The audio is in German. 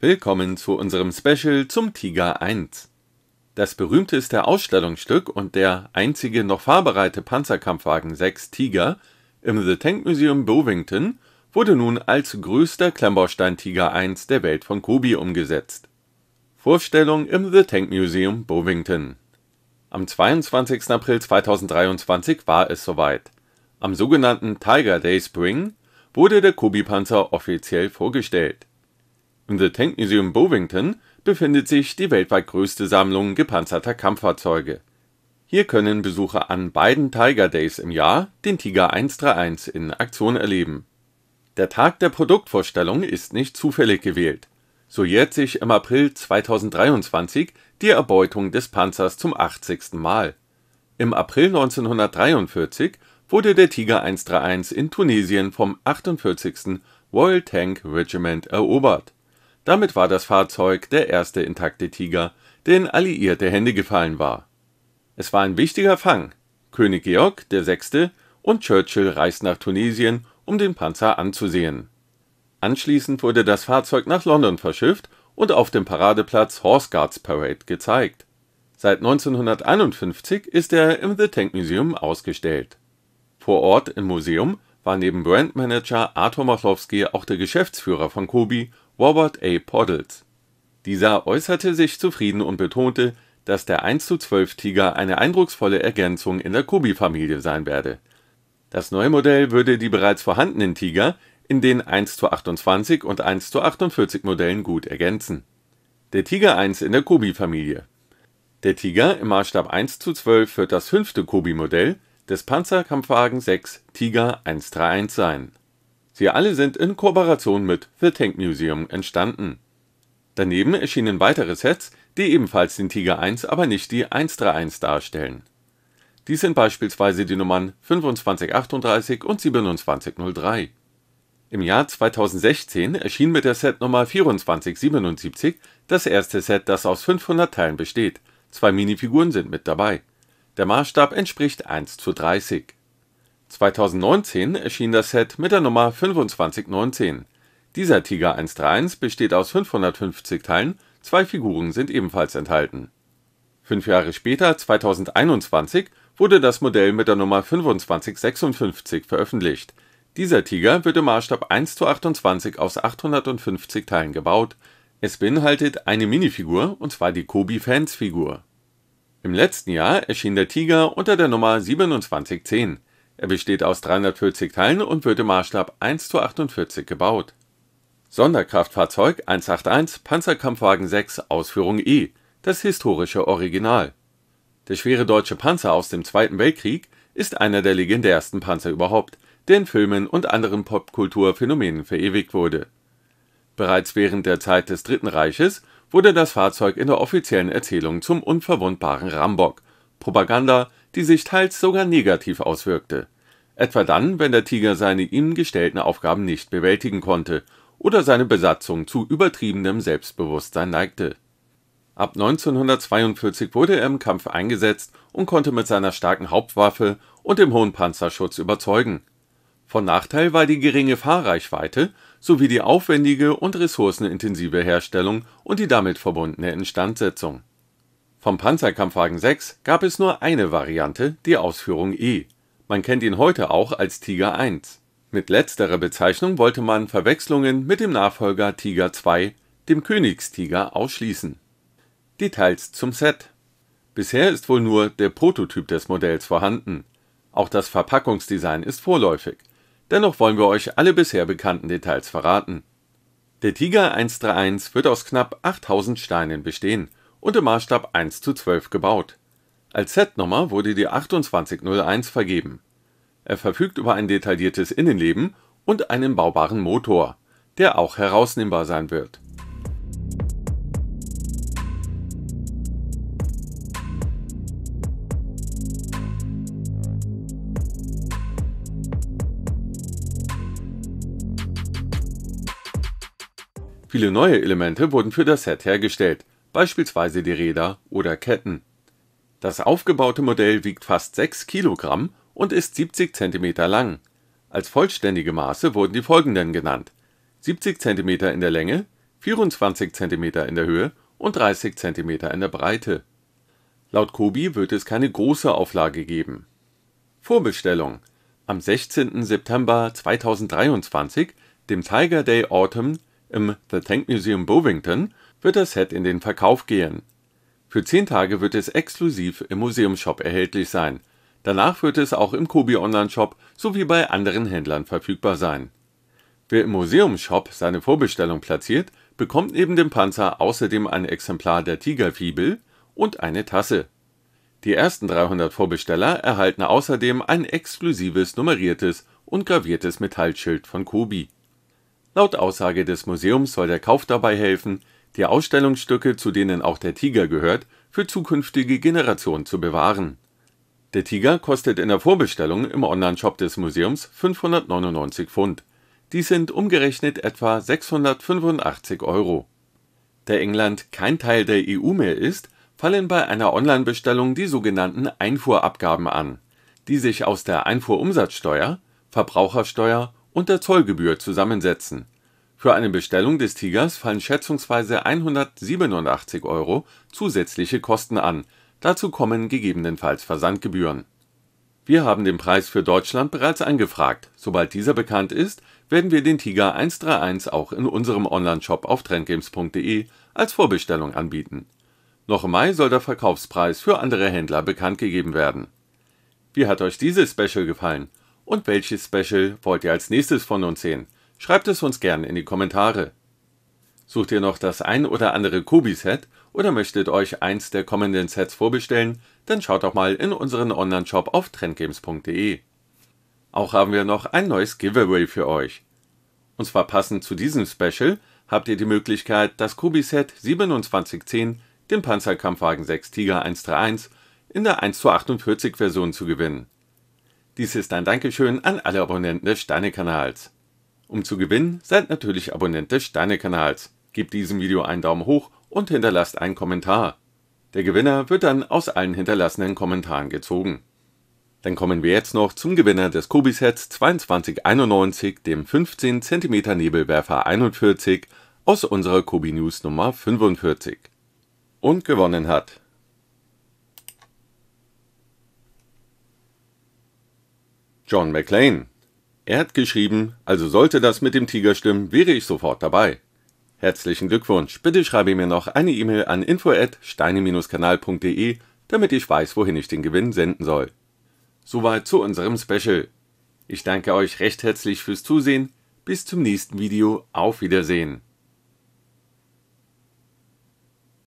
Willkommen zu unserem Special zum Tiger 1. Das berühmteste Ausstellungsstück und der einzige noch fahrbereite Panzerkampfwagen 6 Tiger im The Tank Museum Bovington wurde nun als größter Klemmbaustein Tiger 1 der Welt von Kobi umgesetzt. Vorstellung im The Tank Museum Bovington. Am 22. April 2023 war es soweit. Am sogenannten Tiger Day Spring wurde der Kobi-Panzer offiziell vorgestellt. Im The Tank Museum Bovington befindet sich die weltweit größte Sammlung gepanzerter Kampffahrzeuge. Hier können Besucher an beiden Tiger Days im Jahr den Tiger 131 in Aktion erleben. Der Tag der Produktvorstellung ist nicht zufällig gewählt. So jährt sich im April 2023 die Erbeutung des Panzers zum 80. Mal. Im April 1943 wurde der Tiger 131 in Tunesien vom 48. Royal Tank Regiment erobert damit war das Fahrzeug der erste intakte Tiger, der in alliierte Hände gefallen war. Es war ein wichtiger Fang. König Georg VI. und Churchill reisten nach Tunesien, um den Panzer anzusehen. Anschließend wurde das Fahrzeug nach London verschifft und auf dem Paradeplatz Horse Guards Parade gezeigt. Seit 1951 ist er im The Tank Museum ausgestellt. Vor Ort im Museum war neben Brandmanager Arthur Machlowski auch der Geschäftsführer von Kobi Robert A. Poddles. Dieser äußerte sich zufrieden und betonte, dass der 1:12-Tiger eine eindrucksvolle Ergänzung in der kubi familie sein werde. Das neue Modell würde die bereits vorhandenen Tiger in den 1:28 und 1:48 Modellen gut ergänzen. Der Tiger 1 in der kubi familie Der Tiger im Maßstab 1:12 wird das fünfte kubi modell des Panzerkampfwagen 6 Tiger 131 sein Sie alle sind in Kooperation mit The Tank Museum entstanden. Daneben erschienen weitere Sets, die ebenfalls den Tiger 1, aber nicht die 131 darstellen. Dies sind beispielsweise die Nummern 2538 und 2703. Im Jahr 2016 erschien mit der Setnummer 2477 das erste Set, das aus 500 Teilen besteht, zwei Minifiguren sind mit dabei. Der Maßstab entspricht 1 zu 30. 2019 erschien das Set mit der Nummer 2519. Dieser Tiger 131 besteht aus 550 Teilen, zwei Figuren sind ebenfalls enthalten. Fünf Jahre später, 2021, wurde das Modell mit der Nummer 2556 veröffentlicht. Dieser Tiger wird im Maßstab 1 zu 28 aus 850 Teilen gebaut. Es beinhaltet eine Minifigur, und zwar die kobe Fans Figur. Im letzten Jahr erschien der Tiger unter der Nummer 2710 er besteht aus 340 Teilen und wird im Maßstab 1 zu 48 gebaut. Sonderkraftfahrzeug 181 Panzerkampfwagen 6 Ausführung E das historische Original. Der schwere deutsche Panzer aus dem Zweiten Weltkrieg ist einer der legendärsten Panzer überhaupt, der in Filmen und anderen Popkulturphänomenen verewigt wurde. Bereits während der Zeit des Dritten Reiches wurde das Fahrzeug in der offiziellen Erzählung zum unverwundbaren Rambock, Propaganda, die sich teils sogar negativ auswirkte, etwa dann, wenn der Tiger seine ihm gestellten Aufgaben nicht bewältigen konnte oder seine Besatzung zu übertriebenem Selbstbewusstsein neigte. Ab 1942 wurde er im Kampf eingesetzt und konnte mit seiner starken Hauptwaffe und dem hohen Panzerschutz überzeugen. Von Nachteil war die geringe Fahrreichweite sowie die aufwendige und ressourcenintensive Herstellung und die damit verbundene Instandsetzung vom Panzerkampfwagen 6 gab es nur eine Variante, die Ausführung E. Man kennt ihn heute auch als Tiger 1. Mit letzterer Bezeichnung wollte man Verwechslungen mit dem Nachfolger Tiger 2, dem Königstiger, ausschließen. Details zum Set Bisher ist wohl nur der Prototyp des Modells vorhanden. Auch das Verpackungsdesign ist vorläufig. Dennoch wollen wir euch alle bisher bekannten Details verraten. Der Tiger 131 wird aus knapp 8000 Steinen bestehen und im Maßstab 1 zu 12 gebaut. Als Setnummer wurde die 2801 vergeben. Er verfügt über ein detailliertes Innenleben und einen baubaren Motor, der auch herausnehmbar sein wird. Viele neue Elemente wurden für das Set hergestellt beispielsweise die Räder oder Ketten. Das aufgebaute Modell wiegt fast 6 Kilogramm und ist 70 cm lang. Als vollständige Maße wurden die folgenden genannt: 70 cm in der Länge, 24 cm in der Höhe und 30 cm in der Breite. Laut Kobi wird es keine große Auflage geben. Vorbestellung: Am 16. September 2023, dem Tiger Day Autumn im The Tank Museum Bovington wird das Set in den Verkauf gehen. Für 10 Tage wird es exklusiv im Museumsshop erhältlich sein. Danach wird es auch im Kobi Online Shop sowie bei anderen Händlern verfügbar sein. Wer im Museumsshop seine Vorbestellung platziert, bekommt neben dem Panzer außerdem ein Exemplar der Tigerfibel und eine Tasse. Die ersten 300 Vorbesteller erhalten außerdem ein exklusives nummeriertes und graviertes Metallschild von Kobi. Laut Aussage des Museums soll der Kauf dabei helfen die Ausstellungsstücke, zu denen auch der Tiger gehört, für zukünftige Generationen zu bewahren. Der Tiger kostet in der Vorbestellung im Onlineshop des Museums 599 Pfund. Dies sind umgerechnet etwa 685 Euro. Da England kein Teil der EU mehr ist, fallen bei einer Online-Bestellung die sogenannten Einfuhrabgaben an, die sich aus der Einfuhrumsatzsteuer, Verbrauchersteuer und der Zollgebühr zusammensetzen für eine Bestellung des Tigers fallen schätzungsweise 187 Euro zusätzliche Kosten an, dazu kommen gegebenenfalls Versandgebühren. Wir haben den Preis für Deutschland bereits angefragt, sobald dieser bekannt ist, werden wir den Tiger 131 auch in unserem Onlineshop auf trendgames.de als Vorbestellung anbieten. Noch im Mai soll der Verkaufspreis für andere Händler bekannt gegeben werden. Wie hat euch dieses Special gefallen? Und welches Special wollt ihr als nächstes von uns sehen? Schreibt es uns gern in die Kommentare. Sucht ihr noch das ein oder andere kubi set oder möchtet euch eins der kommenden Sets vorbestellen, dann schaut doch mal in unseren Online-Shop auf trendgames.de. Auch haben wir noch ein neues Giveaway für euch. Und zwar passend zu diesem Special habt ihr die Möglichkeit, das kubi set 2710, den Panzerkampfwagen 6 Tiger 131, in der 1 zu 48 Version zu gewinnen. Dies ist ein Dankeschön an alle Abonnenten des steine kanals um zu gewinnen, seid natürlich Abonnent des Sterne-Kanals, gebt diesem Video einen Daumen hoch und hinterlasst einen Kommentar. Der Gewinner wird dann aus allen hinterlassenen Kommentaren gezogen. Dann kommen wir jetzt noch zum Gewinner des Kobi-Sets 2291, dem 15 cm Nebelwerfer 41 aus unserer Kobi News Nummer 45. Und gewonnen hat John McLean er hat geschrieben, also sollte das mit dem Tiger stimmen, wäre ich sofort dabei. Herzlichen Glückwunsch. Bitte schreibe mir noch eine E-Mail an info@steine-kanal.de, damit ich weiß, wohin ich den Gewinn senden soll. Soweit zu unserem Special. Ich danke euch recht herzlich fürs Zusehen. Bis zum nächsten Video. Auf Wiedersehen.